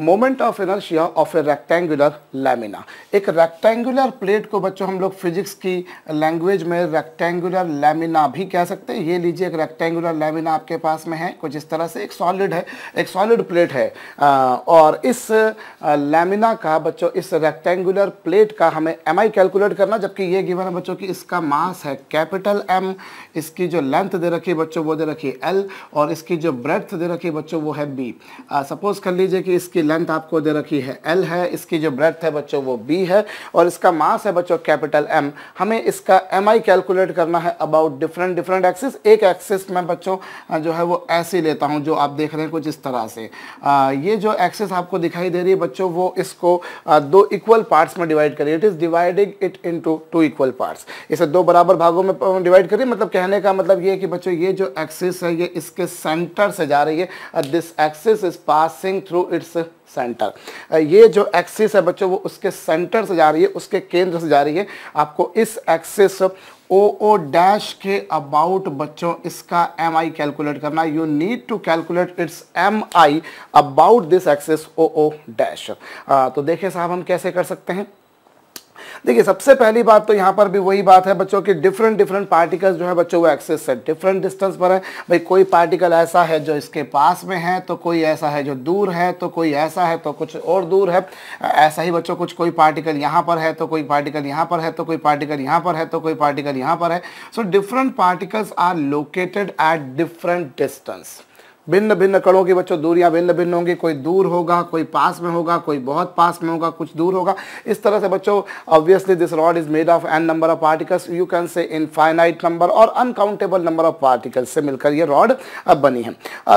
moment of inertia of a rectangular lamina एक rectangular plate को बच्चों हम लोग फिजिक्स की लैंग्वेज में रेक्टेंगुलर लैमिना भी कह सकते हैं ये लीजिए एक रेक्टेंगुलर लैमिना आपके पास में है कुछ इस तरह से एक सॉलिड है एक सॉलिड प्लेट है और इस लैमिना का बच्चों इस रेक्टेंगुलर प्लेट का हमें एम कैलकुलेट करना जबकि ये गिवन है बच्चों की इसका मास है कैपिटल एम इसकी जो लेंथ दे रखी है बच्चों वो दे रखी है एल और इसकी जो ब्रेथ दे रखी है बच्चों वो है बी सपोज कर लीजिए कि इसकी लेंथ आपको दे रखी है एल है इसकी जो ब्रेथ है बच्चों वो बी है और इसका मास है बच्चों कैपिटल एम हमें इसका एम आई कैलकुलेट करना है अबाउट डिफरेंट डिफरेंट एक्सिस एक एक्सिस में बच्चों जो है वो ऐसे लेता हूँ जो आप देख रहे हैं कुछ इस तरह से आ, ये जो एक्सिस आपको दिखाई दे रही है बच्चों वो इसको आ, दो इक्वल पार्ट्स में डिवाइड करिए it is dividing it into two equal parts इसे दो बराबर भागों में डिवाइड करिए मतलब कहने का मतलब ये है कि बच्चों ये जो एक्सिस है ये इसके सेंटर से जा रही है this axis is passing through its centre ये जो एक्सिस है बच्चों वो उसके सेंटर से जा रही है उसके केंद्र से जा रही है आपको इस एक्सिस ओ ओ डैश के अबाउट बच्चों इसका एम आई कैलकुलेट करना you need to calculate its M I about this axis O O dash तो देखिए साहब हम कैसे कर सकते हैं देखिए सबसे पहली बात तो यहाँ पर भी वही बात है बच्चों के डिफरेंट डिफरेंट पार्टिकल्स जो है बच्चों वो एक्सेस है डिफरेंट डिस्टेंस पर है भाई कोई पार्टिकल ऐसा है जो इसके पास में है तो कोई ऐसा है जो दूर है तो कोई ऐसा है तो कुछ और दूर है ऐसा ही बच्चों कुछ कोई पार्टिकल यहाँ पर है तो कोई पार्टिकल यहाँ पर है तो कोई पार्टिकल यहाँ पर है तो कोई पार्टिकल यहाँ पर है so different particles are located at different distance भिन्न भिन्न कणों की बच्चों दूरियां भिन्न भिन्न होंगी कोई दूर होगा कोई पास में होगा कोई बहुत पास में होगा कुछ दूर होगा इस तरह से बच्चों obviously this rod is made of N number of particles you can say infinite number और अनकाउंटेबल नंबर ऑफ पार्टिकल्स से मिलकर ये रॉड अब बनी है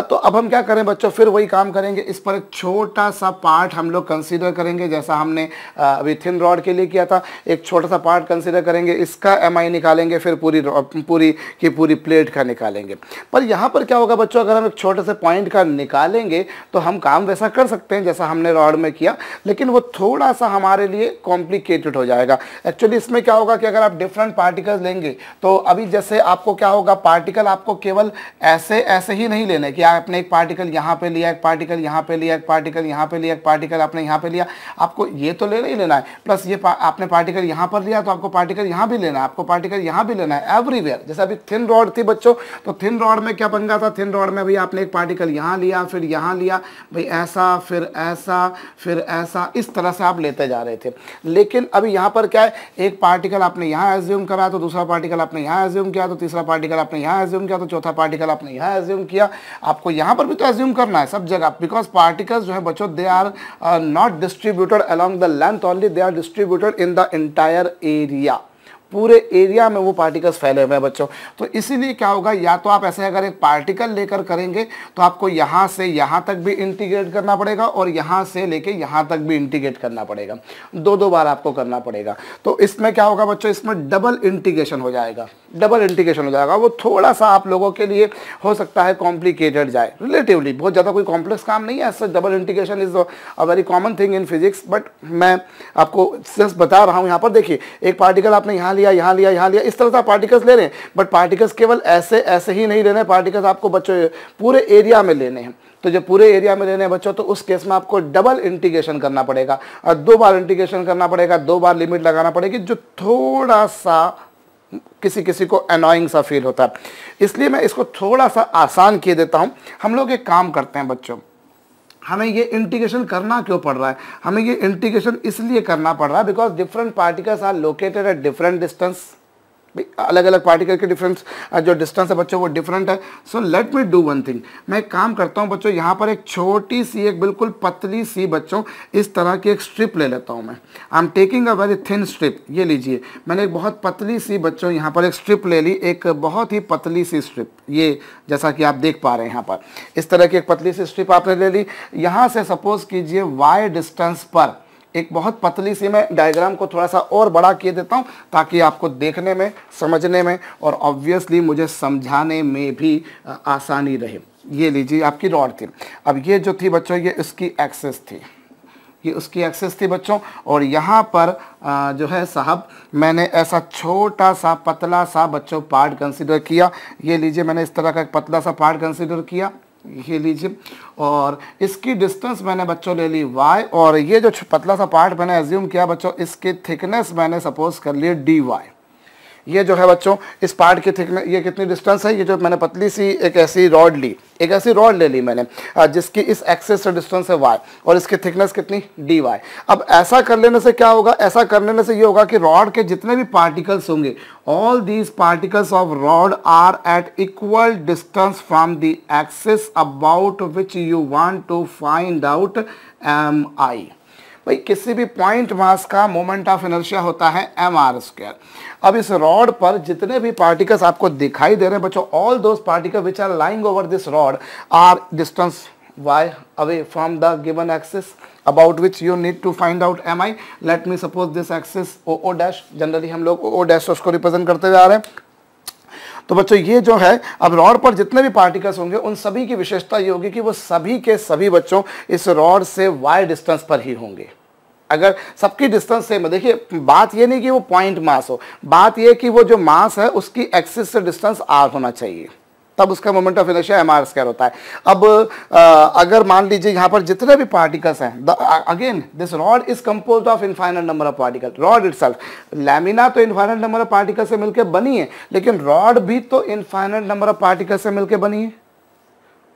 तो अब हम क्या करें बच्चों फिर वही काम करेंगे इस पर एक छोटा सा पार्ट हम लोग कंसिडर करेंगे जैसा हमने अभी थिन रॉड के लिए किया था एक छोटा सा पार्ट कंसिडर करेंगे इसका एम निकालेंगे फिर पूरी पूरी की पूरी प्लेट का निकालेंगे पर यहाँ पर क्या होगा बच्चों अगर हम एक छोटा तरह से पॉइंट का निकालेंगे तो हम काम वैसा कर सकते हैं जैसा हमने रॉड में किया लेकिन वो थोड़ा सा हमारे लिए कॉम्प्लिकेटेड हो जाएगा एक्चुअली इसमें क्या होगा कि अगर आप डिफरेंट पार्टिकल्स लेंगे तो अभी जैसे आपको क्या होगा पार्टिकल आपको केवल ऐसे ऐसे ही नहीं लेने कि आपने एक पार्टिकल यहाँ पर लिया एक पार्टिकल यहाँ पर लिया एक पार्टिकल यहाँ पर लिया एक पार्टिकल आपने यहाँ पर लिया आपको ये तो लेना ही लेना है प्लस ये आपने पार्टिकल यहाँ पर लिया तो आपको पार्टिकल यहाँ भी लेना है आपको पार्टिकल यहाँ भी लेना है एवरीवेयर जैसे अभी थिन रॉड थी बच्चों तो थिन रॉड में क्या बन गया था थिन रॉड में अभी आपने एक पार्टिकल यहाँ लिया फिर यहाँ लिया भाई ऐसा फिर ऐसा फिर ऐसा इस तरह से आप लेते जा रहे थे लेकिन अभी यहाँ पर क्या है एक पार्टिकल आपने यहाँ एज्यूम करा तो दूसरा पार्टिकल आपने यहाँ एज्यूम किया तो तीसरा पार्टिकल आपने यहाँ एज्यूम किया तो चौथा पार्टिकल आपने यहाँ एज्यूम किया आपको यहाँ पर भी तो एज्यूम करना है सब जगह बिकॉज पार्टिकल्स जो है बच्चों they are not distributed along the length only they are distributed in the entire area पूरे एरिया में वो पार्टिकल्स फैले हुए हैं बच्चों तो इसीलिए क्या होगा या तो आप ऐसे अगर एक पार्टिकल लेकर करेंगे तो आपको यहाँ से यहाँ तक भी इंटीग्रेट करना पड़ेगा और यहाँ से लेके यहाँ तक भी इंटीग्रेट करना पड़ेगा दो दो बार आपको करना पड़ेगा तो इसमें क्या होगा बच्चों इसमें डबल इंटीग्रेशन हो जाएगा डबल इंटीग्रेशन हो जाएगा वो थोड़ा सा आप लोगों के लिए हो सकता है कॉम्प्लिकेटेड जाए रिलेटिवली बहुत ज़्यादा कोई कॉम्प्लेक्स काम नहीं है ऐसा double integration is a very common thing in physics but मैं आपको सिर्फ बता रहा हूँ यहाँ पर देखिए एक पार्टिकल आपने यहाँ लिया लिया यहाँ लिया यहाँ लिया इस तरह से आप पार्टिकल्स ले रहे हैं बट पार्टिकल्स केवल ऐसे ऐसे ही नहीं लेने पार्टिकल्स आपको बच्चों पूरे एरिया में लेने हैं तो जब पूरे एरिया में लेने बच्चों तो उस केस में आपको डबल इंटीग्रेशन करना पड़ेगा और दो बार इंटीग्रेशन करना पड़ेगा दो बार लिमिट लगाना पड़ेगी जो थोड़ा सा किसी किसी को अनोइंग सा फील होता है इसलिए मैं इसको थोड़ा सा आसान किए देता हूँ हम लोग एक काम करते हैं बच्चों हमें ये इंटीग्रेशन करना क्यों पड़ रहा है हमें ये इंटीग्रेशन इसलिए करना पड़ रहा है because different particles are located at different distance अलग अलग पार्टिकल के डिफरेंस जो डिस्टेंस है बच्चों वो डिफरेंट है so let me do one thing मैं एक काम करता हूँ बच्चों यहाँ पर एक छोटी सी एक बिल्कुल पतली सी बच्चों इस तरह की एक स्ट्रिप ले लेता हूँ मैं I am taking a very thin strip ये लीजिए मैंने एक बहुत पतली सी बच्चों यहाँ पर एक स्ट्रिप ले ली एक बहुत ही पतली सी स्ट्रिप ये जैसा कि आप देख पा रहे हैं यहाँ पर इस तरह की एक पतली सी स्ट्रिप आपने ले ली यहाँ से सपोज़ कीजिए वाई डिस्टेंस पर एक बहुत पतली सी मैं डायग्राम को थोड़ा सा और बड़ा किए देता हूँ ताकि आपको देखने में समझने में और ऑब्वियसली मुझे समझाने में भी आसानी रहे ये लीजिए आपकी रॉड थी अब ये जो थी बच्चों ये इसकी एक्सेस थी ये उसकी एक्सेस थी बच्चों और यहाँ पर जो है साहब मैंने ऐसा छोटा सा पतला सा बच्चों पार्ट कंसिडर किया ये लीजिए मैंने इस तरह का एक पतला सा पार्ट कंसिडर किया ये लीजिए और इसकी डिस्टेंस मैंने बच्चों ले ली वाई और ये जो पतला सा पार्ट मैंने एज्यूम किया बच्चों इसकी थिकनेस मैंने सपोज कर लिए डी वाई ये जो है बच्चों इस पार्ट की थिक में ये कितनी डिस्टेंस है ये जो मैंने पतली सी एक ऐसी रॉड ली एक ऐसी रॉड ले ली मैंने जिसकी इस एक्सेस से डिस्टेंस है वाई और इसकी थिकनेस कितनी डी वाई अब ऐसा कर लेने से क्या होगा ऐसा कर लेने से ये होगा कि रॉड के जितने भी पार्टिकल्स होंगे all these particles of rod are at equal distance from the axis about which you want to find out M I भाई किसी भी पॉइंट मास का मोमेंट ऑफ इनर्शिया होता है एम आर स्क्वेयर अब इस रॉड पर जितने भी पार्टिकल्स आपको दिखाई दे रहे हैं बच्चों all those particle which are lying over this rod are distance Y away from the given the about which you need to find out M I let me suppose this this O O dash generally हम लोग O dash उसको represent करते हुए आ रहे हैं तो बच्चों ये जो है अब रॉड पर जितने भी पार्टिकल्स होंगे उन सभी की विशेषता ये होगी कि वो सभी के सभी बच्चों इस रॉड से वाई डिस्टेंस पर ही होंगे अगर सबकी डिस्टेंस सेम है देखिए बात ये नहीं कि वो पॉइंट मास हो बात ये कि वो जो मास है उसकी एक्सिस से डिस्टेंस आर होना चाहिए तब उसका moment of inertia M R square होता है अब आ, अगर मान लीजिए यहाँ पर जितने भी पार्टिकल्स हैं again this rod is compose of infinite number of particle rod itself lamina तो इनफाइनल नंबर ऑफ पार्टिकल से मिलकर बनी है लेकिन रॉड भी तो इनफाइनल नंबर ऑफ पार्टिकल से मिलकर बनी है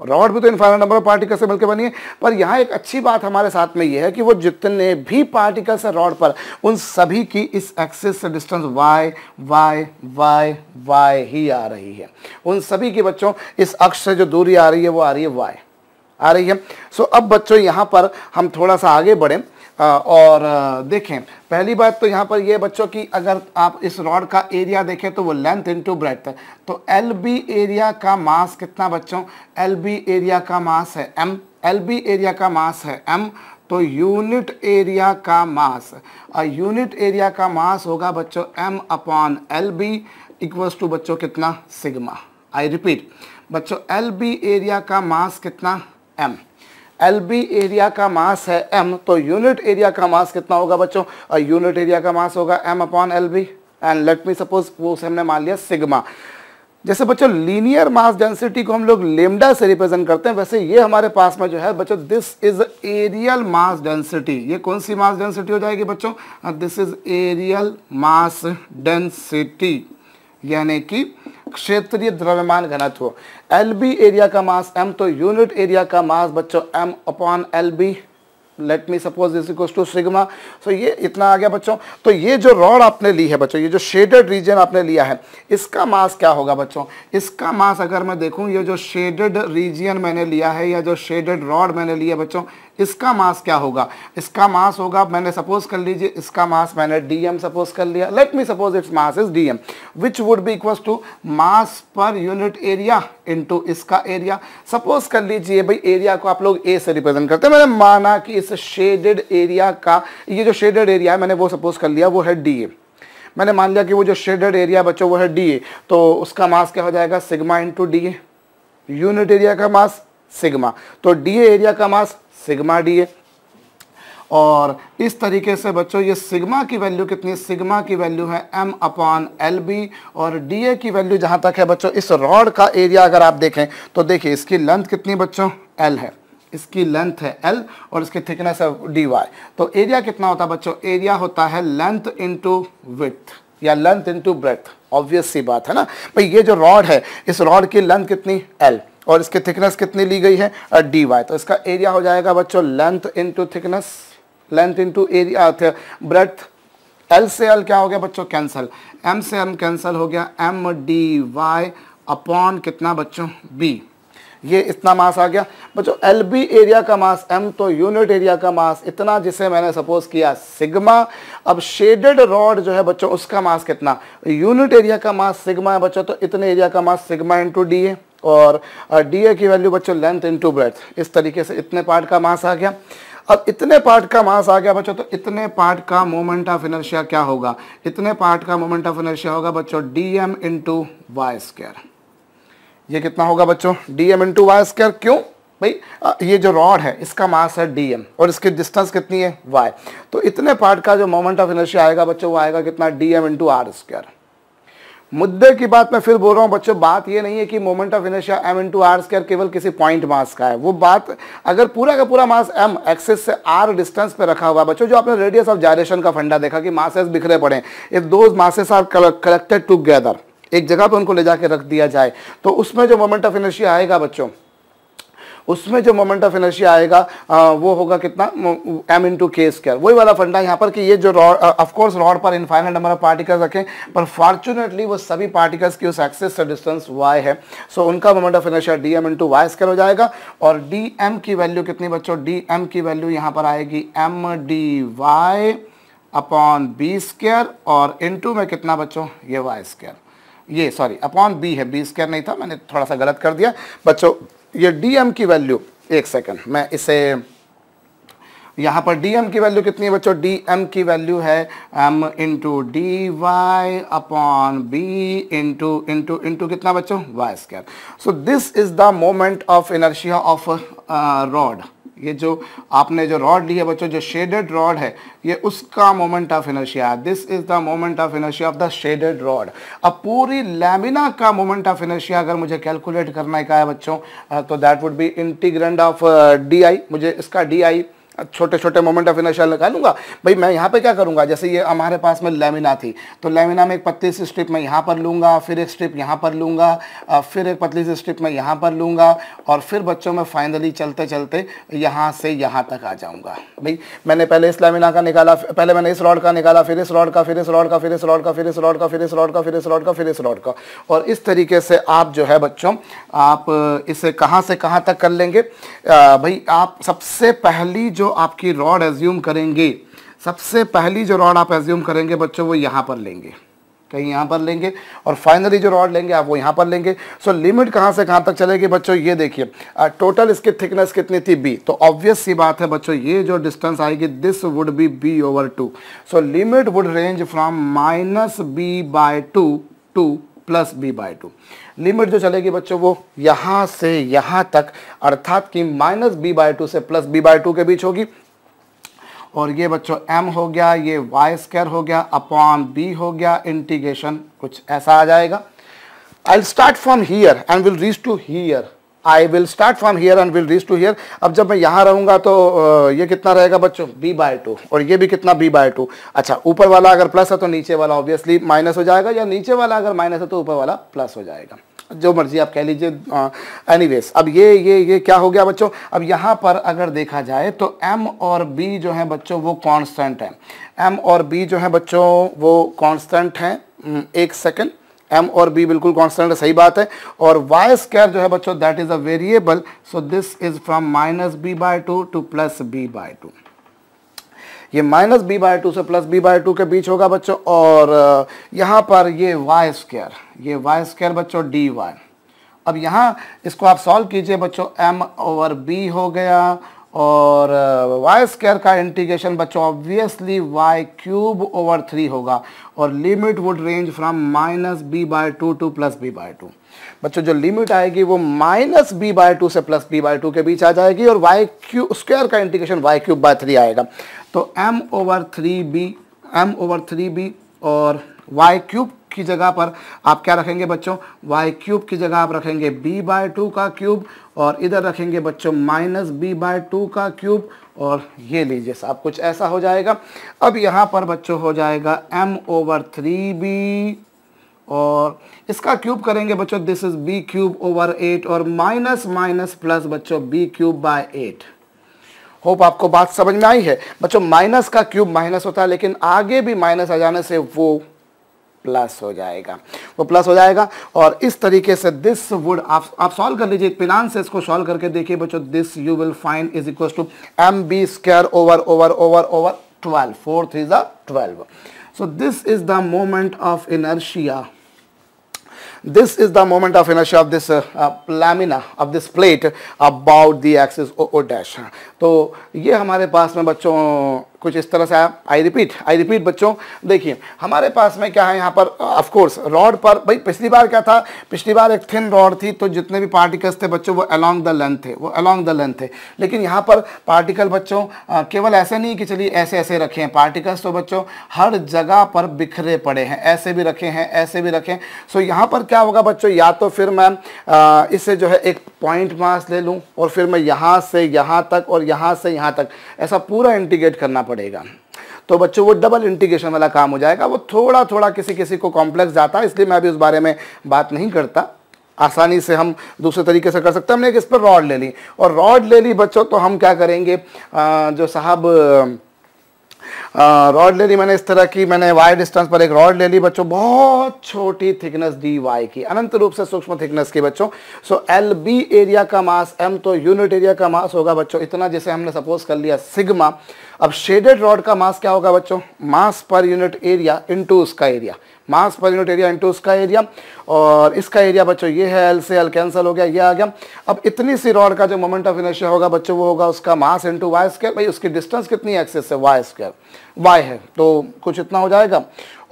रॉबर्ट भी तो फाइनल नंबर ऑफ पार्टिकल से मिलकर बनी है पर यहाँ एक अच्छी बात हमारे साथ में यह है कि वो जितने भी पार्टिकल्स है रॉड पर उन सभी की इस एक्सिस से distance Y Y Y Y ही आ रही है उन सभी के बच्चों इस अक्ष से जो दूरी आ रही है वो आ रही है वाई आ रही है सो so, अब बच्चों यहाँ पर हम थोड़ा सा आगे बढ़ें और देखें पहली बात तो यहाँ पर ये बच्चों की अगर आप इस रॉड का एरिया देखें तो वो लेंथ इनटू ब्रेथ है तो एल बी एरिया का मास कितना बच्चों एल बी एरिया का मास है एम एल बी एरिया का मास है एम तो यूनिट एरिया का मास और यूनिट एरिया का मास होगा बच्चों M upon L B equals to बच्चों कितना सिग्मा आई रिपीट बच्चों एल बी एरिया का मास कितना एम एल बी एरिया का मास है एम तो यूनिट एरिया का मास कितना होगा बच्चों यूनिट एरिया का मास होगा M upon L B and let me suppose वो उसे हमने मान लिया सिग्मा जैसे बच्चों लीनियर मास डेंसिटी को हम लोग लेमडा से रिप्रेजेंट करते हैं वैसे ये हमारे पास में जो है बच्चों this is areal mass density ये कौन सी मास डेंसिटी हो जाएगी बच्चों this is areal mass density यानी कि क्षेत्रीय द्रव्यमान घनत्व एल बी एरिया का मास एम तो यूनिट एरिया का मास बच्चों M upon L B let me suppose this equals to sigma so ये इतना आ गया बच्चों तो ये जो रॉड आपने ली है बच्चों ये जो शेडेड रीजन आपने लिया है इसका मास क्या होगा बच्चों इसका मास अगर मैं देखूं ये जो शेडेड रीजन मैंने लिया है या जो शेडेड रॉड मैंने लिया बच्चों इसका मास क्या होगा इसका मास होगा मैंने सपोज कर लीजिए इसका मास मैंने डी एम सपोज कर लिया let me suppose its mass is D M which would be equal to mass per unit area to इसका एरिया सपोज कर लीजिए भाई एरिया को आप लोग ए से रिप्रेजेंट करते हैं मैंने माना कि इस शेडेड एरिया का ये जो शेडेड एरिया है मैंने वो सपोज कर लिया वो है डी ए मैंने मान लिया कि वो जो शेडेड एरिया बच्चों वो है डी ए तो उसका मास क्या हो जाएगा sigma into D A unit area का मास सिग्मा तो डी एरिया का मास सिग्मा डी और इस तरीके से बच्चों ये सिग्मा की वैल्यू कितनी सिग्मा की वैल्यू है एम अपॉन एल बी और डी ए की वैल्यू जहां तक है बच्चों इस रॉड का एरिया अगर आप देखें तो देखिए इसकी लेंथ कितनी बच्चों एल है इसकी लेंथ है एल और इसकी थिकनेस है डी वाई तो एरिया कितना होता है बच्चों एरिया होता है लेंथ इंटू विथ या लेंथ इंटू ब्रेथ ऑब्वियस सी बात है ना भाई ये जो रॉड है इस रॉड की लेंथ कितनी एल और इसकी थिकनेस कितनी ली गई है डी वाई तो इसका एरिया हो जाएगा बच्चों length into thickness length into area breadth L से एल क्या हो गया बच्चों कैंसल एम से एम कैंसल हो गया एम डी वाई अपॉन कितना बच्चों बी ये इतना मास आ गया बच्चों एल बी एरिया का मास एम तो यूनिट एरिया का मास इतना जिसे मैंने सपोज किया सिग्मा अब शेडेड रॉड जो है बच्चों उसका मास कितना यूनिट एरिया का मास सिग्मा है बच्चों तो इतने एरिया का मास सिग्मा इंटू डी है और डी ए की वैल्यू बच्चों लेंथ इनटू ब्रेथ इस तरीके से इतने पार्ट का मास आ गया अब इतने पार्ट का मास आ गया बच्चों तो इतने पार्ट का मोमेंट ऑफ इनर्शिया क्या होगा इतने पार्ट का मोमेंट ऑफ इनर्शिया होगा बच्चों D M into Y square ये कितना होगा बच्चों D M into Y square क्यों भाई ये जो रॉड है इसका मास है डी एम और इसकी डिस्टेंस कितनी है वाई तो इतने पार्ट का जो मोमेंट ऑफ इनर्शिया आएगा बच्चों वो आएगा कितना D M into R square मुद्दे की बात मैं फिर बोल रहा हूँ बच्चों बात ये नहीं है कि moment of inertia M into R square केवल किसी पॉइंट मास का है वो बात अगर पूरा का पूरा मास एम एक्सिस से आर डिस्टेंस पे रखा हुआ है बच्चों जो आपने रेडियस ऑफ जायरेशन का फंडा देखा कि मासेस बिखरे पड़े इफ दो मासेस आर कलेक्टेड टुगेदर एक जगह पर उनको ले जाके रख दिया जाए तो उसमें जो मोमेंट ऑफ इनर्शिया आएगा बच्चों उसमें जो मोमेंट ऑफ इनर्शिया आएगा आ, वो होगा कितना M into K square वही वाला फंडा यहाँ पर कि ये जो रॉड ऑफकोर्स रॉड पर इनफाइनल नंबर ऑफ पार्टिकल्स रखें पर फॉर्चुनेटली वो सभी पार्टिकल्स की उस एक्सेस से डिस्टेंस वाई है सो so, उनका moment of energy D M into Y square हो जाएगा और डी एम की वैल्यू कितनी बच्चों डी एम की वैल्यू यहाँ पर आएगी M D Y upon B square और इन टू में कितना बच्चों ये वाई स्केयर ये सॉरी अपॉन बी है बी स्केयर नहीं था मैंने थोड़ा सा गलत कर दिया बच्चों ये डीएम की वैल्यू एक सेकेंड मैं इसे यहाँ पर एम की वैल्यू कितनी है बच्चों एम की वैल्यू है M into D Y upon B into into into कितना बच्चों Y square so this is the moment of inertia of rod ये जो आपने जो रॉड ली है बच्चों जो शेडेड रॉड है ये उसका moment of inertia this is the moment of inertia of the shaded rod अब पूरी लैमिना का मोमेंट ऑफ इनर्शिया अगर मुझे कैलकुलेट करना है का है बच्चों तो that would be integrand of D I मुझे इसका डी आई छोटे छोटे मोमेंट ऑफ इनर्शिया निकालूंगा भाई मैं यहाँ पे क्या करूँगा जैसे ये हमारे पास में लेमिना थी तो लेमिना में एक पतली सी स्ट्रिप मैं यहाँ पर लूँगा फिर एक स्ट्रिप यहाँ पर लूँगा फिर एक पतली सी स्ट्रिप मैं यहाँ पर लूँगा और फिर बच्चों में फाइनली चलते चलते यहाँ से यहाँ तक आ जाऊँगा भाई मैंने पहले इस लेमिना का निकाला पहले मैंने इस रॉड का निकाला फिर इस रॉड का फिर इस रॉड का फिर इस रॉड का फिर इस रॉड का फिर इस रॉड का फिर इस रॉड का फिर इस रॉड का और इस तरीके से आप जो है बच्चों आप इसे कहाँ से कहाँ तक कर लेंगे भाई आप सबसे पहली जो आपकी रॉड एज्यूम करेंगे सबसे पहली जो रॉड आप एज्यूम करेंगे बच्चों वो यहाँ पर लेंगे कहीं यहाँ पर लेंगे और फाइनली जो रॉड लेंगे आप वो यहाँ पर लेंगे सो लिमिट कहाँ से कहाँ तक चलेगी बच्चों ये देखिए टोटल इसकी थिकनेस कितनी थी बी तो ऑब्वियस सी बात है बच्चों ये जो डिस्टेंस आएगी this would be B over two so limit would range from minus B by two two plus B by two limit जो चलेगी बच्चों वो यहाँ से यहाँ तक अर्थात कि माइनस बी बाय टू से प्लस बी बाय टू के बीच होगी और ये बच्चों m हो गया ये वाई स्क्वायर हो गया अपॉन b हो गया इंटीग्रेशन कुछ ऐसा आ जाएगा I start from here and will reach to here I will start from here and will reach to here अब जब मैं यहाँ रहूँगा तो ये कितना रहेगा बच्चों b बाय टू और ये भी कितना b बाय टू अच्छा ऊपर वाला अगर प्लस है तो नीचे वाला ऑब्वियसली माइनस हो जाएगा या नीचे वाला अगर माइनस है तो ऊपर वाला प्लस हो जाएगा जो मर्जी आप कह लीजिए एनीवेज अब ये ये ये क्या हो गया बच्चों अब यहाँ पर अगर देखा जाए तो एम और बी जो है बच्चों वो कांस्टेंट है एम और बी जो है बच्चों वो कांस्टेंट हैं हम्म, एक सेकेंड एम और बी बिल्कुल कांस्टेंट है सही बात है और वाई स्क्वायर जो है बच्चों that is a variable so this is from minus B by two two plus B by two ये माइनस बी बाय टू से प्लस बी बाय टू के बीच होगा बच्चों और यहाँ पर ये वाई स्क्वायर ये वाई स्क्वायर बच्चों डी वाई अब यहाँ इसको आप सॉल्व कीजिए बच्चों एम ओवर बी हो गया और वाई uh, स्क्र का इंटीग्रेशन बच्चों obviously Y cube over three होगा और limit would range from minus B by two two plus B by two बच्चों जो लिमिट आएगी वो माइनस बी बाय टू से प्लस बी बाय टू के बीच आ जाएगी और वाई क्यू स्क्र का integration Y cube by three आएगा तो M over three B M over three B और वाई क्यूब की जगह पर आप क्या रखेंगे बच्चों वाई क्यूब की जगह आप रखेंगे बी बाय टू का क्यूब और इधर रखेंगे बच्चों माइनस बी बाय टू का क्यूब और ये लीजिए साहब कुछ ऐसा हो जाएगा अब यहाँ पर बच्चों हो जाएगा एम ओवर थ्री बी और इसका क्यूब करेंगे बच्चों this is B cube over eight और माइनस माइनस प्लस बच्चों B cube by eight hope आपको बात समझ में आई है बच्चों माइनस का क्यूब माइनस होता है लेकिन आगे भी माइनस आ जाने से वो प्लस हो जाएगा वो प्लस हो जाएगा और इस तरीके से दिस वुड आप आप सॉल्व कर लीजिए प्लान से इसको सॉल्व करके देखिए बच्चों this you will find is equal to M B square over over over over twelve fourth is the twelve so this is the moment of inertia this is the moment of inertia of this uh, uh, lamina of this plate about the axis o, -O dash तो ये हमारे पास में बच्चों कुछ इस तरह से आया आई रिपीट आई रिपीट बच्चों देखिए हमारे पास में क्या है यहाँ पर ऑफकोर्स रॉड पर भाई पिछली बार क्या था पिछली बार एक थिन रॉड थी तो जितने भी पार्टिकल्स थे बच्चों वो अलॉन्ग द लेंथ थे वो अलॉन्ग द लेंथ थे लेकिन यहाँ पर पार्टिकल बच्चों केवल ऐसे नहीं कि चलिए ऐसे ऐसे रखे हैं पार्टिकल्स तो बच्चों हर जगह पर बिखरे पड़े हैं ऐसे भी रखे हैं ऐसे भी रखे सो यहाँ पर क्या होगा बच्चों या तो फिर मैं इससे जो है एक पॉइंट मास ले लूँ और फिर मैं यहाँ से यहाँ तक और यहाँ से यहाँ तक ऐसा पूरा इंटीग्रेट करना पड़ेगा पड़ेगा तो बच्चों वो डबल इंटीग्रेशन वाला काम हो जाएगा वो थोड़ा थोड़ा किसी किसी को कॉम्प्लेक्स जाता है इसलिए मैं अभी उस बारे में बात नहीं करता आसानी से हम दूसरे तरीके से कर सकते हैं हमने एक इस पर रॉड ले ली और रॉड ले ली बच्चों तो हम क्या करेंगे आ, जो साहब रॉड ले ली मैंने इस तरह की मैंने वाई डिस्टेंस पर एक रॉड ले ली बच्चों बहुत छोटी थिकनेस डी वाई की अनंत रूप से सूक्ष्म थिकनेस की बच्चों सो एल बी एरिया का मास एम तो यूनिट एरिया का मास होगा बच्चों इतना जैसे हमने सपोज कर लिया सिग्मा अब शेडेड रॉड का मास क्या होगा बच्चों mass per unit area into उसका area mass per unit area into उसका एरिया और इसका एरिया बच्चों ये है एल से एल कैंसिल हो गया ये आ गया अब इतनी सी रॉड का जो मोमेंट ऑफ इनर्शिया होगा बच्चों वो होगा उसका मास इंटू वाई स्क्वायर भाई उसकी डिस्टेंस कितनी एक्सेस है वाई स्क्वायर वाई है तो कुछ इतना हो जाएगा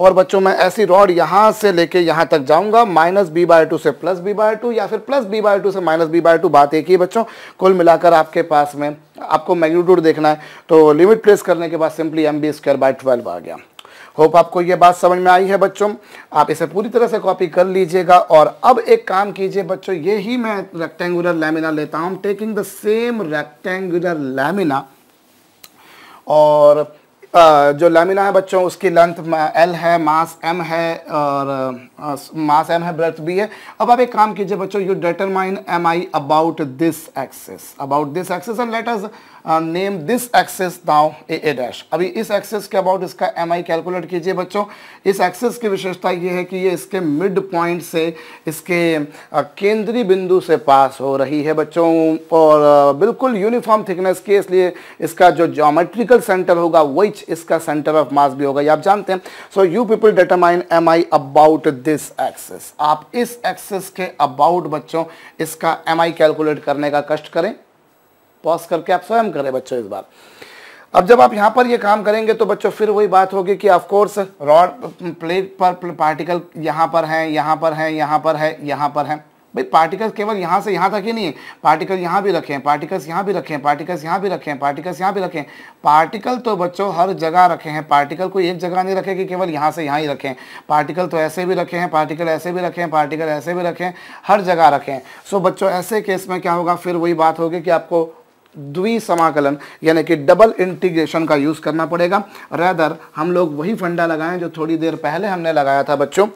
और बच्चों मैं ऐसी रॉड यहाँ से लेके यहाँ तक जाऊँगा माइनस बी बाय टू से प्लस बी बाय टू या फिर प्लस बी बाय टू से माइनस बी बाय टू बात एक ही बच्चों कुल मिलाकर आपके पास में आपको मैग्नीट्यूड देखना है तो लिमिट प्लेस करने के बाद simply M B square by twelve आ गया होप आपको ये बात समझ में आई है बच्चों आप इसे पूरी तरह से कॉपी कर लीजिएगा और अब एक काम कीजिए बच्चों ये ही मैं रेक्टेंगुलर लेमिना लेता हूँ taking the same rectangular lamina और जो लेमिना है बच्चों उसकी लेंथ एल है मास एम है और मास एम है ब्रेथ भी है अब आप एक काम कीजिए बच्चों you determine M I about this axis about this axis and letters name this axis now A A dash अभी इस एक्सेस के अबाउट इसका एम आई कैलकुलेट कीजिए बच्चों इस एक्सेस की विशेषता ये है कि ये इसके मिड पॉइंट से इसके uh, केंद्रीय बिंदु से पास हो रही है बच्चों और uh, बिल्कुल यूनिफॉर्म थिकनेस की इसलिए इसका जो जोमेट्रिकल सेंटर होगा वही इसका सेंटर ऑफ मास भी होगा ये आप जानते हैं so you people determine M I about this axis आप इस एक्सेस के अबाउट बच्चों इसका एम आई कैलकुलेट करने का कष्ट करें पॉज करके आप स्वयं करें बच्चों इस बार अब जब आप यहाँ पर ये काम करेंगे तो बच्चों फिर वही बात होगी कि ऑफकोर्स रॉड प्लेट पर पार्टिकल यहाँ पर हैं यहाँ पर हैं यहाँ पर है यहाँ पर है भाई पार्टिकल्स केवल यहाँ से यहाँ तक ही नहीं है पार्टिकल यहाँ भी रखें पार्टिकल्स यहाँ भी रखें पार्टिकल्स यहाँ भी रखें पार्टिकल्स यहाँ भी रखें पार्टिकल तो बच्चों हर जगह रखे हैं पार्टिकल कोई एक जगह नहीं रखे कि केवल यहाँ से यहाँ ही रखें पार्टिकल तो ऐसे भी रखे हैं पार्टिकल ऐसे भी रखें पार्टिकल ऐसे भी रखें हर जगह रखें सो बच्चों ऐसे केस में क्या होगा फिर वही बात होगी कि आपको द्विसमाकलन यानी कि डबल इंटीग्रेशन का यूज़ करना पड़ेगा रैदर हम लोग वही फंडा लगाएं जो थोड़ी देर पहले हमने लगाया था बच्चों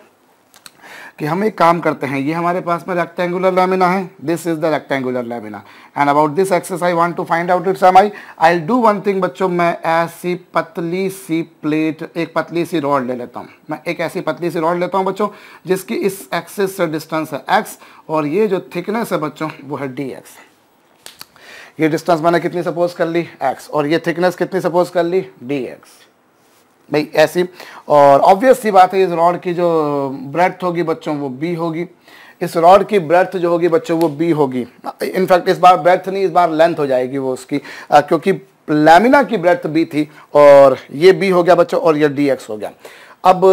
कि हम एक काम करते हैं ये हमारे पास में रेक्टेंगुलर लेमिना है this is the rectangular lamina and about this exercise I want to find out it's I I do one thing बच्चों मैं ऐसी पतली सी प्लेट एक पतली सी रॉड ले लेता हूँ मैं एक ऐसी पतली सी रॉड लेता हूँ बच्चों जिसकी इस एक्सेस से डिस्टेंस है एक्स और ये जो थिकनेस है बच्चों वो है डी एक्स ये डिस्टेंस मैंने कितनी सपोज कर ली एक्स और ये थिकनेस कितनी सपोज कर ली डी एक्स भाई ऐसी और ऑब्वियस सी बात है इस रॉड की जो ब्रेथ होगी बच्चों वो बी होगी इस रॉड की ब्रेथ जो होगी बच्चों वो बी होगी इनफैक्ट इस बार ब्रेथ नहीं इस बार लेंथ हो जाएगी वो उसकी आ, क्योंकि लेमिना की ब्रेथ बी थी और ये बी हो गया बच्चों और ये डी एक्स हो गया अब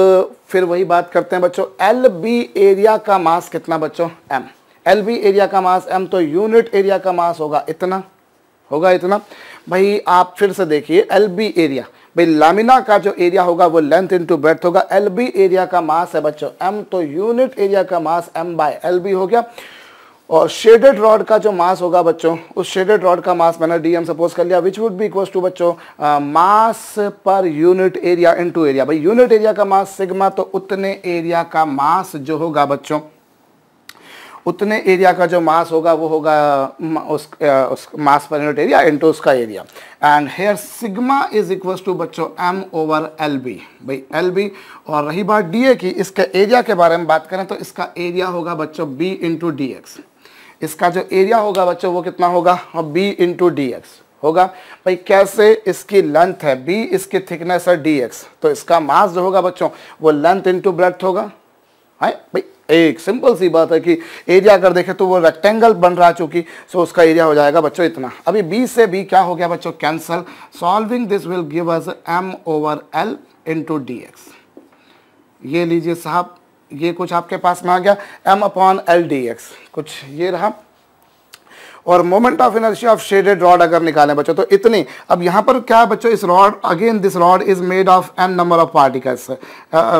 फिर वही बात करते हैं बच्चों एल बी एरिया का मास कितना बच्चों एम एल बी एरिया का मास एम तो यूनिट एरिया का मास होगा इतना होगा इतना भाई आप फिर से देखिए एल बी एरिया भाई लामिना का जो एरिया होगा वो लेंथ इनटू ब्रेथ होगा एल बी एरिया का मास है बच्चों एम तो यूनिट एरिया का mass M by L B हो गया और शेडेड रॉड का जो मास होगा बच्चों उस शेडेड रॉड का मास मैंने डीएम सपोज कर लिया which would be equal to बच्चों mass per unit area into area भाई यूनिट एरिया का मास सिग्मा तो उतने एरिया का मास जो होगा बच्चों उतने एरिया का जो मास होगा वो होगा उस, उस mass per unit area into उसका area and here sigma is equal to बच्चों एम ओवर एल बी भाई एल बी और रही बात डी ए की इसके एरिया के बारे में बात करें तो इसका एरिया होगा बच्चों बी इंटू डी एक्स इसका जो एरिया होगा बच्चों वो कितना होगा और बी इंटू डी एक्स होगा भाई कैसे इसकी लेंथ है बी इसकी थिकनेस है डी एक्स तो इसका मास जो होगा बच्चों वो लेंथ इंटू ब्रेथ होगा है हाँ, भाई एक सिंपल सी बात है कि एरिया अगर देखें तो वो रेक्टेंगल बन रहा है सो उसका एरिया हो जाएगा बच्चों इतना अभी बी से बी क्या हो गया बच्चों cancel solving this will give us M over L into D X ये लीजिए साहब ये कुछ आपके पास में आ गया M upon L D X कुछ ये रहा और moment of energy of shaded rod अगर निकालें बच्चों तो इतनी अब यहाँ पर क्या है बच्चों इस rod again this rod is made of N number of particles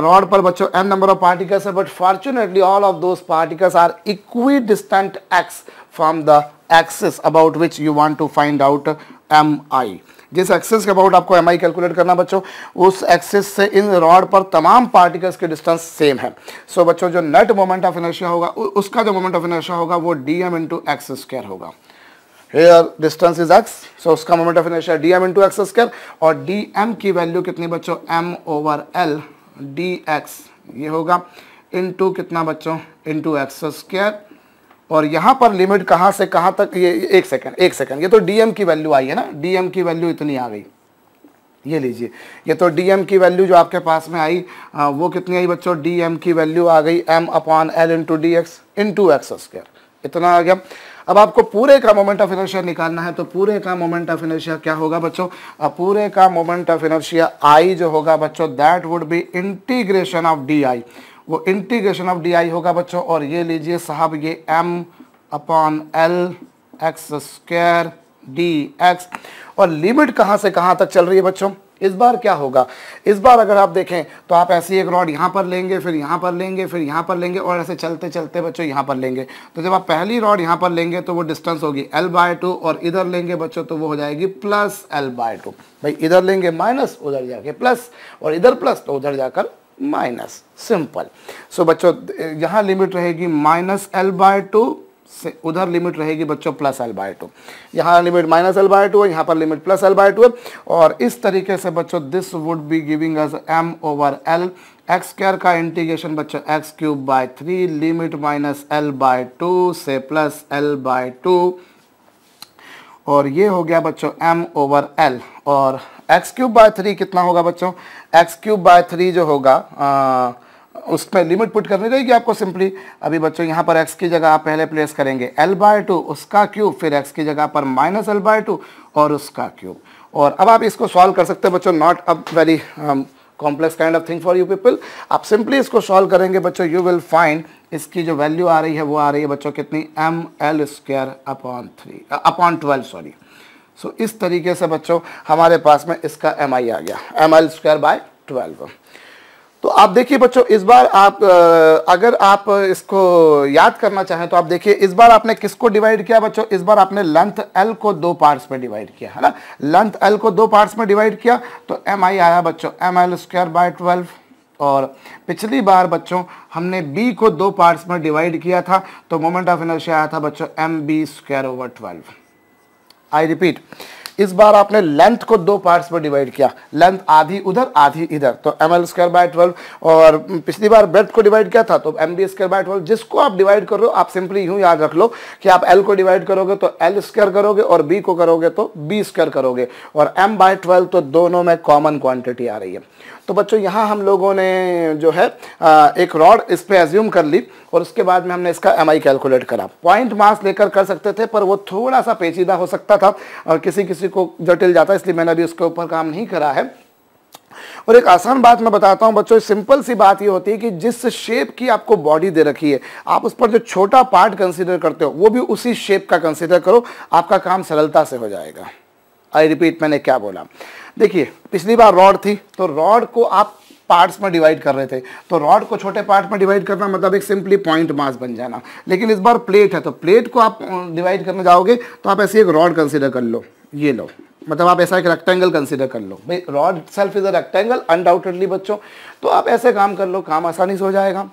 rod पर बच्चों एन नंबर ऑफ पार्टिकल्स है but fortunately all of those particles are equidistant X from the axis about which you want to find out M I जिस axis के about आपको M I calculate करना बच्चों उस access से इन rod पर तमाम पार्टिकल्स के डिस्टेंस सेम है सो so, बच्चों जो नेट मोमेंट ऑफ इनर्शिया होगा उसका जो मोमेंट ऑफ इनर्शिया होगा वो D M into X square होगा here distance is X so उसका moment of inertia D M into X square और डी एम की वैल्यू कितनी बच्चों M over L D X ये होगा इंटू कितना बच्चों इंटू एक्स स्क्वायर और यहां पर लिमिट कहां से कहां तक ये एक सेकंड एक सेकंड ये तो डीएम की वैल्यू आई है ना डीएम की वैल्यू इतनी आ गई ये लीजिए ये तो डीएम की वैल्यू जो आपके पास में आई आ, वो कितनी आई बच्चों डीएम की वैल्यू आ गई M upon L into D X into X square इतना आ गया अब आपको पूरे का मोमेंट ऑफ इनर्शिया निकालना है तो पूरे का मोमेंट ऑफ इनर्शिया क्या होगा बच्चों पूरे का मोमेंट ऑफ इनर्शिया आई जो होगा बच्चों that would be integration of D I वो इंटीग्रेशन ऑफ डी होगा बच्चों और ये लीजिए साहब ये M upon L X square D X और लिमिट कहाँ से कहाँ तक चल रही है बच्चों इस बार क्या होगा इस बार अगर आप देखें तो आप ऐसी एक रॉड यहाँ पर लेंगे फिर यहाँ पर लेंगे फिर यहाँ पर लेंगे और ऐसे चलते चलते बच्चों यहाँ पर लेंगे तो जब आप पहली रॉड यहाँ पर लेंगे तो वो डिस्टेंस होगी एल बाय टू और इधर लेंगे बच्चों तो वो हो जाएगी प्लस एल बाय टू भाई इधर लेंगे माइनस उधर जाके प्लस और इधर प्लस तो उधर जाकर माइनस सिंपल सो बच्चों यहाँ लिमिट रहेगी माइनस एल बाय टू से उधर लिमिट रहेगी बच्चों प्लस एल बाय टू यहाँ limit minus L by two है यहाँ पर limit plus L by two है और इस तरीके से बच्चों this would be giving us M over L X square का इंटीग्रेशन बच्चों X cube by three limit minus L by two से प्लस एल बाय टू और ये हो गया बच्चों एम ओवर एल और एक्स क्यूब बाय थ्री कितना होगा बच्चों एक्स क्यूब बाय थ्री जो होगा आ, उस पर लिमिट पुट करनी रहेगी आपको सिंपली अभी बच्चों यहाँ पर एक्स की जगह आप पहले प्लेस करेंगे एल बाय टू उसका क्यूब फिर एक्स की जगह पर माइनस एल बाय टू और उसका क्यूब और अब आप इसको सॉल्व कर सकते हैं बच्चों not a very complex kind of thing for you people आप सिंपली इसको सॉल्व करेंगे बच्चों यू विल फाइंड इसकी जो वैल्यू आ रही है वो आ रही है बच्चों कितनी M L square upon three upon twelve sorry so इस तरीके से बच्चों हमारे पास में इसका एम आ गया M L square by twelve तो आप देखिए बच्चों इस बार आप अगर आप इसको याद करना चाहें तो आप देखिए इस बार आपने किसको डिवाइड किया बच्चों इस बार आपने लेंथ एल को दो पार्ट्स में डिवाइड किया है ना लेंथ एल को दो पार्ट्स में डिवाइड किया तो एम आई आया बच्चों M L square by twelve और पिछली बार बच्चों हमने बी को दो पार्ट्स में डिवाइड किया था तो मोमेंट ऑफ एनर्जी आया था बच्चों M B square over twelve I repeat, इस बार आपने लेंथ को दो पार्ट्स में डिवाइड किया लेंथ आधी उधर आधी इधर तो M L square by twelve और पिछली बार ब्रेथ को डिवाइड किया था तो M B square by twelve जिसको आप डिवाइड करो आप सिंपली यूं याद रख लो कि आप एल को डिवाइड करोगे तो एल स्क्वायर करोगे और बी को करोगे तो बी स्क्वायर करोगे और एम बाय ट्वेल्व तो दोनों में कॉमन क्वांटिटी आ रही है तो बच्चों यहाँ हम लोगों ने जो है एक रॉड इस पर एज्यूम कर ली और उसके बाद में हमने इसका एम कैलकुलेट करा पॉइंट मास लेकर कर सकते थे पर वो थोड़ा सा पेचीदा हो सकता था और किसी किसी किसी को जटिल जाता है इसलिए मैंने अभी उसके ऊपर काम नहीं करा है और एक आसान बात मैं बताता हूं बच्चों सिंपल सी बात ये होती है कि जिस शेप की आपको बॉडी दे रखी है आप उस पर जो छोटा पार्ट कंसीडर करते हो वो भी उसी शेप का कंसीडर करो आपका काम सरलता से हो जाएगा आई रिपीट मैंने क्या बोला देखिए पिछली बार रॉड थी तो रॉड को आप पार्ट्स में डिवाइड कर रहे थे तो रॉड को छोटे पार्ट में डिवाइड करना मतलब एक सिंपली पॉइंट मास बन जाना लेकिन इस बार प्लेट है तो प्लेट को आप डिवाइड करने जाओगे तो आप ऐसे एक रॉड कंसिडर कर लो ये लो मतलब आप ऐसा एक रेक्टेंगल कंसिडर कर लो भाई rod self is a rectangle undoubtedly बच्चों तो आप ऐसे काम कर लो काम आसानी से हो जाएगा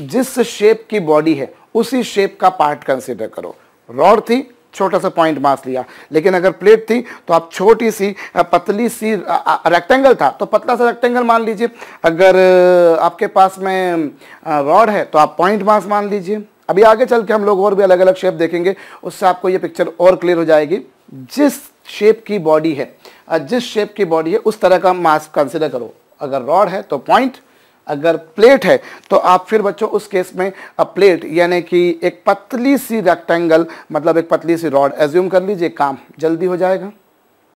जिस शेप की बॉडी है उसी शेप का पार्ट कंसिडर करो रॉड थी छोटा सा पॉइंट मास लिया लेकिन अगर प्लेट थी तो आप छोटी सी पतली सी रेक्टेंगल था तो पतला सा रेक्टेंगल मान लीजिए अगर आपके पास में रॉड है तो आप पॉइंट मास मान लीजिए अभी आगे चल के हम लोग और भी अलग अलग शेप देखेंगे उससे आपको ये पिक्चर और क्लियर हो जाएगी जिस शेप की बॉडी है जिस शेप की बॉडी है उस तरह का मास कंसिडर करो अगर रॉड है तो पॉइंट अगर प्लेट है तो आप फिर बच्चों उस केस में प्लेट यानी कि एक पतली सी रेक्टेंगल मतलब एक पतली सी रॉड एज्यूम कर लीजिए काम जल्दी हो जाएगा